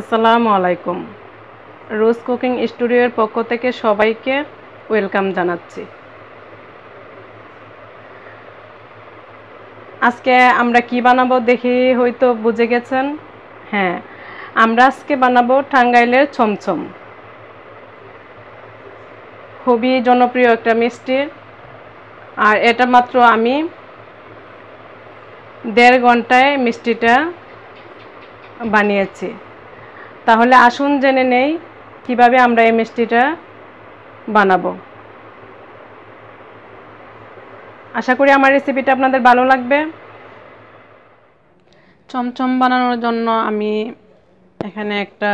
আসসালামু আলাইকুম রোজ কুকিং স্টুডিওর পক্ষ থেকে সবাইকে ওয়েলকাম জানাচ্ছি আজকে আমরা কি বানাবো দেখি হয়তো বুঝে গেছেন হ্যাঁ আমরা আজকে বানাবো টাঙ্গাইলের ছমছম খুবই জনপ্রিয় একটা মিষ্টি আর এটা মাত্র আমি দেড় ঘন্টায় মিষ্টিটা বানিয়েছি তাহলে আসুন জেনে নেই কিভাবে আমরা এই মিষ্টিটা বানাবো আশা করি আমার রেসিপিটা আপনাদের ভালো লাগবে চমচম বানানোর জন্য আমি এখানে একটা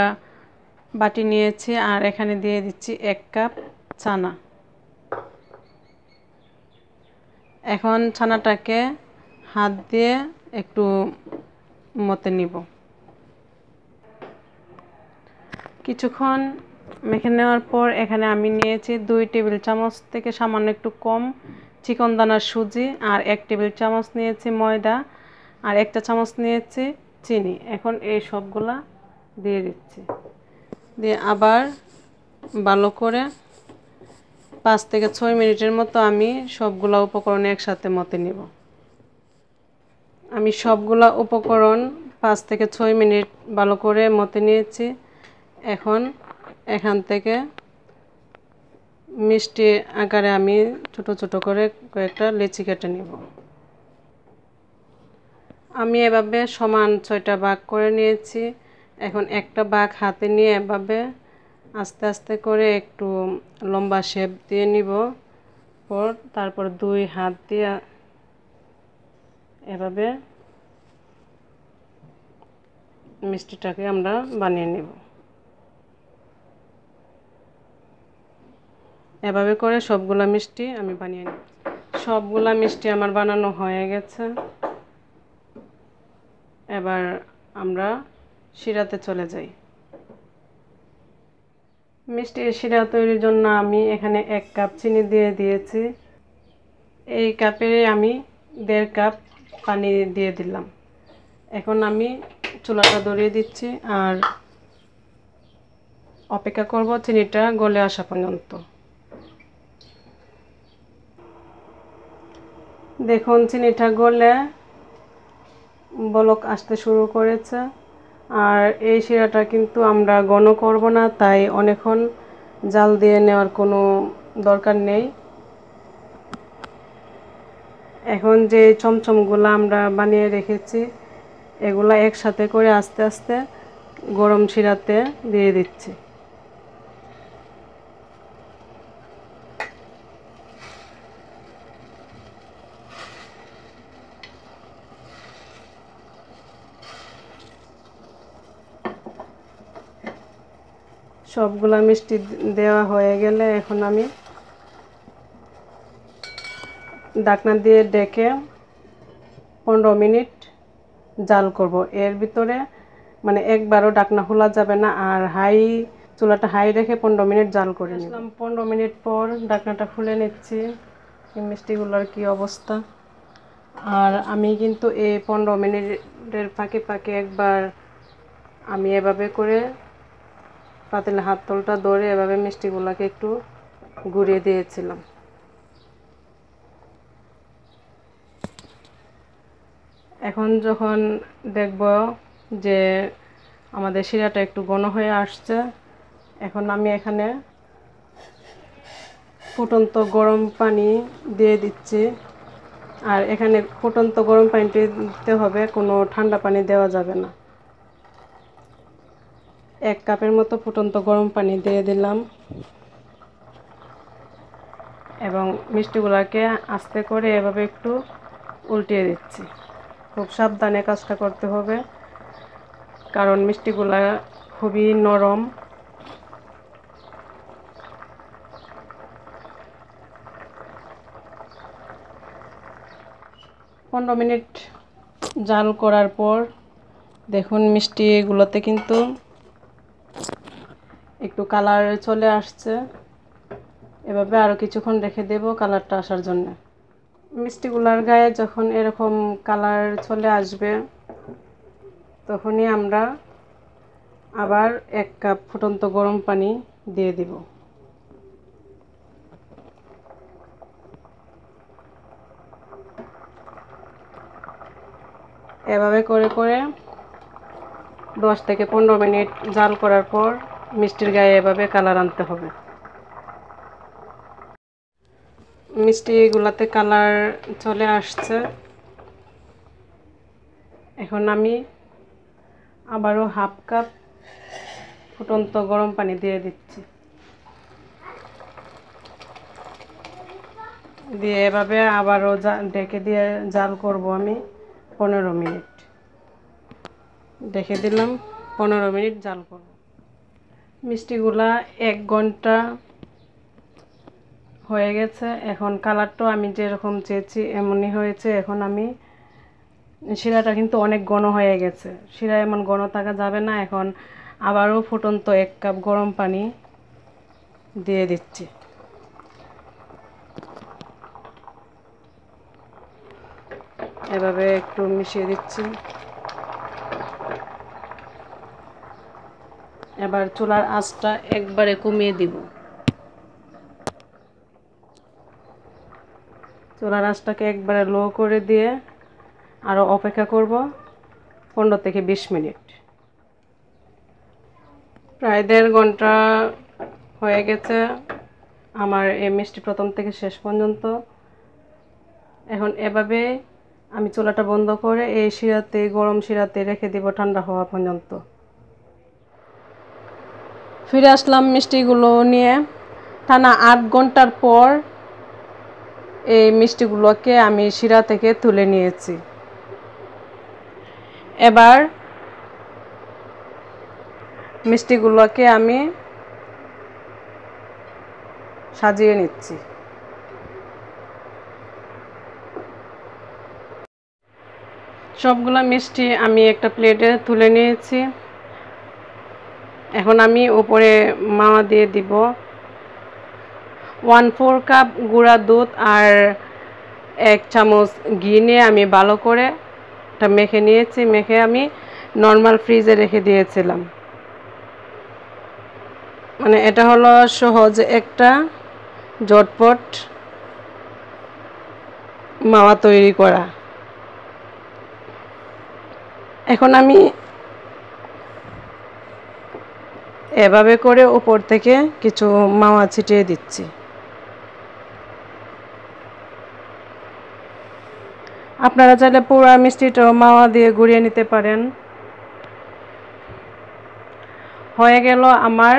বাটি নিয়েছি আর এখানে দিয়ে দিচ্ছি এক কাপ ছানা এখন ছানাটাকে হাত দিয়ে একটু মতে নিব কিছুক্ষণ মেখে নেওয়ার পর এখানে আমি নিয়েছি দুই টেবিল চামচ থেকে সামান্য একটু কম চিকন দানার সুজি আর এক টেবিল চামচ নিয়েছি ময়দা আর একটা চামচ নিয়েছি চিনি এখন এই সবগুলা দিয়ে দিচ্ছি দিয়ে আবার ভালো করে পাঁচ থেকে ছয় মিনিটের মতো আমি সবগুলা উপকরণ একসাথে মতে নিব আমি সবগুলা উপকরণ পাঁচ থেকে ছয় মিনিট ভালো করে মতে নিয়েছি এখন এখান থেকে মিষ্টি আকারে আমি ছোট ছোট করে কয়েকটা লিচি কেটে নিব আমি এভাবে সমান ছয়টা বাঘ করে নিয়েছি এখন একটা বাঘ হাতে নিয়ে এভাবে আস্তে আস্তে করে একটু লম্বা শেপ দিয়ে নিব পর তারপর দুই হাত দিয়ে এভাবে মিষ্টিটাকে আমরা বানিয়ে নেব এভাবে করে সবগুলা মিষ্টি আমি বানিয়ে নিই সবগুলা মিষ্টি আমার বানানো হয়ে গেছে এবার আমরা শিরাতে চলে যাই মিষ্টি শিরা তৈরির জন্য আমি এখানে এক কাপ চিনি দিয়ে দিয়েছি এই কাপে আমি দেড় কাপ পানি দিয়ে দিলাম এখন আমি চুলাটা ধরিয়ে দিচ্ছি আর অপেক্ষা করব চিনিটা গলে আসা পর্যন্ত দেখুন চিনিটা গলে বলক আসতে শুরু করেছে আর এই শিরাটা কিন্তু আমরা গণ করব না তাই অনেকক্ষণ জাল দিয়ে নেওয়ার কোনো দরকার নেই এখন যে চমচমগুলো আমরা বানিয়ে রেখেছি এগুলো একসাথে করে আস্তে আস্তে গরম শিরাতে দিয়ে দিচ্ছি সবগুলা মিষ্টি দেওয়া হয়ে গেলে এখন আমি ডাকনা দিয়ে ডেকে পনেরো মিনিট জাল করব এর ভিতরে মানে একবারও ডাকনা খোলা যাবে না আর হাই চুলাটা হাই রেখে পনেরো মিনিট জাল করে নিলাম পনেরো মিনিট পর ডাকনাটা খুলে নিচ্ছি মিষ্টিগুলোর কি অবস্থা আর আমি কিন্তু এই পনেরো মিনিটের ফাঁকে ফাঁকে একবার আমি এভাবে করে পাতিলে তলটা ধরে এভাবে মিষ্টিগুলোকে একটু ঘুরিয়ে দিয়েছিলাম এখন যখন দেখব যে আমাদের শিরাটা একটু ঘন হয়ে আসছে এখন আমি এখানে ফুটন্ত গরম পানি দিয়ে দিচ্ছি আর এখানে ফুটন্ত গরম পানিটি দিতে হবে কোনো ঠান্ডা পানি দেওয়া যাবে না এক কাপের মতো ফুটন্ত গরম পানি দিয়ে দিলাম এবং মিষ্টিগুলোকে আস্তে করে এভাবে একটু উল্টিয়ে দিচ্ছি খুব সাবধানে কাজটা করতে হবে কারণ মিষ্টিগুলা খুবই নরম পনেরো মিনিট জাল করার পর দেখুন মিষ্টিগুলোতে কিন্তু একটু কালার চলে আসছে এভাবে আরও কিছুক্ষণ রেখে দেব কালারটা আসার জন্য মিষ্টিগুলার গায়ে যখন এরকম কালার চলে আসবে তখনই আমরা আবার এক কাপ ফুটন্ত গরম পানি দিয়ে দিব এভাবে করে করে দশ থেকে পনেরো মিনিট জাল করার পর মিষ্টির গায়ে এভাবে কালার আনতে হবে মিষ্টিগুলাতে কালার চলে আসছে এখন আমি আবারও হাফ কাপ ফুটন্ত গরম পানি দিয়ে দিচ্ছি দিয়ে এভাবে আবারও ডেকে দিয়ে জাল করব আমি পনেরো মিনিট দেখে দিলাম পনেরো মিনিট জাল করব মিষ্টিগুলা এক ঘন্টা হয়ে গেছে এখন কালারটাও আমি যেরকম চেয়েছি এমনই হয়েছে এখন আমি শিরাটা কিন্তু অনেক ঘন হয়ে গেছে শিরা এমন ঘন থাকা যাবে না এখন আবারও ফুটন্ত এক কাপ গরম পানি দিয়ে দিচ্ছি এভাবে একটু মিশিয়ে দিচ্ছি এবার চুলার আঁচটা একবারে কমিয়ে দিব চুলার আঁচটাকে একবারে লো করে দিয়ে আরও অপেক্ষা করব পনেরো থেকে বিশ মিনিট প্রায় দেড় ঘন্টা হয়ে গেছে আমার এই মিষ্টি প্রথম থেকে শেষ পর্যন্ত এখন এভাবে আমি চুলাটা বন্ধ করে এই শিরাতে গরম শিরাতে রেখে দিব ঠান্ডা হওয়া পর্যন্ত ফিরে আসলাম মিষ্টিগুলো নিয়ে টানা আট ঘন্টার পর এই মিষ্টিগুলোকে আমি শিরা থেকে তুলে নিয়েছি এবার মিষ্টিগুলোকে আমি সাজিয়ে নিচ্ছি সবগুলো মিষ্টি আমি একটা প্লেটে তুলে নিয়েছি এখন আমি ওপরে মাওয়া দিয়ে দিব ওয়ান ফোর কাপ গুঁড়া দুধ আর এক চামচ ঘি নিয়ে আমি ভালো করে এটা মেখে নিয়েছি মেখে আমি নর্মাল ফ্রিজে রেখে দিয়েছিলাম মানে এটা হলো সহজ একটা জটপট মাওয়া তৈরি করা এখন আমি এভাবে করে উপর থেকে কিছু মাওয়া ছিটিয়ে দিচ্ছি আপনারা চাইলে পুরা মিষ্টিটাও মাওয়া দিয়ে গুড়িয়ে নিতে পারেন হয়ে গেল আমার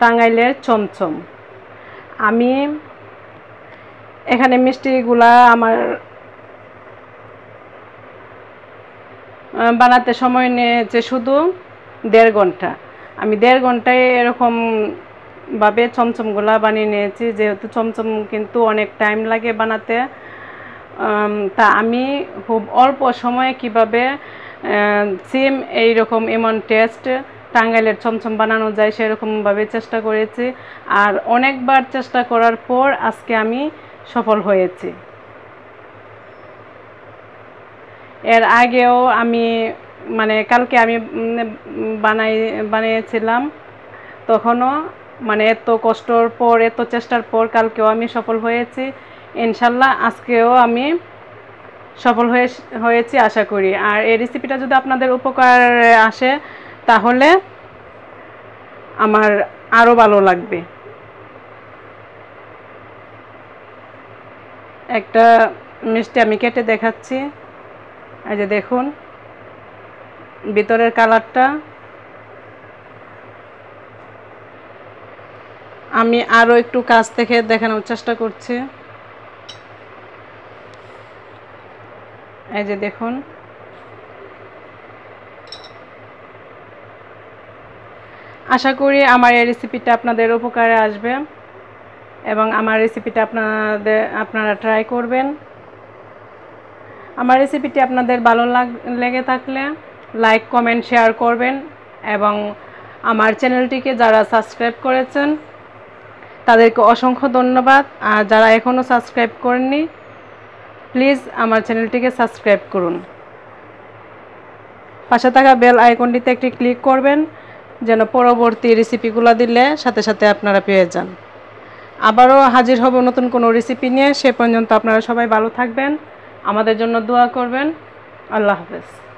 টাঙ্গাইলের চমচম আমি এখানে মিষ্টিগুলা আমার বানাতে সময় নিয়েছে শুধু দেড় ঘন্টা আমি দেড় ঘন্টায় এরকম ভাবে চমচমগুলা বানিয়ে নিয়েছি যেহেতু চমচম কিন্তু অনেক টাইম লাগে বানাতে তা আমি খুব অল্প সময়ে কিভাবে সেম এইরকম এমন টেস্ট টাঙ্গাইলের চমচম বানানো যায় সেরকমভাবে চেষ্টা করেছি আর অনেকবার চেষ্টা করার পর আজকে আমি সফল হয়েছি এর আগেও আমি মানে কালকে আমি বানাই বানিয়েছিলাম তখনও মানে এত কষ্টর পর এত চেষ্টার পর কালকেও আমি সফল হয়েছি ইনশাল্লাহ আজকেও আমি সফল হয়ে হয়েছি আশা করি আর এই রেসিপিটা যদি আপনাদের উপকার আসে তাহলে আমার আরও ভালো লাগবে একটা মিষ্টি আমি কেটে দেখাচ্ছি আজ যে দেখুন ভিতরের কালারটা আমি আরও একটু কাছ থেকে দেখানোর চেষ্টা করছি এই যে দেখুন আশা করি আমার এই রেসিপিটা আপনাদের উপকারে আসবে এবং আমার রেসিপিটা আপনাদের আপনারা ট্রাই করবেন আমার রেসিপিটি আপনাদের ভালো লাগ লেগে থাকলে লাইক কমেন্ট শেয়ার করবেন এবং আমার চ্যানেলটিকে যারা সাবস্ক্রাইব করেছেন তাদেরকে অসংখ্য ধন্যবাদ আর যারা এখনও সাবস্ক্রাইব করেননি প্লিজ আমার চ্যানেলটিকে সাবস্ক্রাইব করুন পাশে থাকা বেল আইকনটিতে একটি ক্লিক করবেন যেন পরবর্তী রেসিপিগুলো দিলে সাথে সাথে আপনারা পেয়ে যান আবারও হাজির হবে নতুন কোনো রেসিপি নিয়ে সে পর্যন্ত আপনারা সবাই ভালো থাকবেন আমাদের জন্য দোয়া করবেন আল্লাহ হাফেজ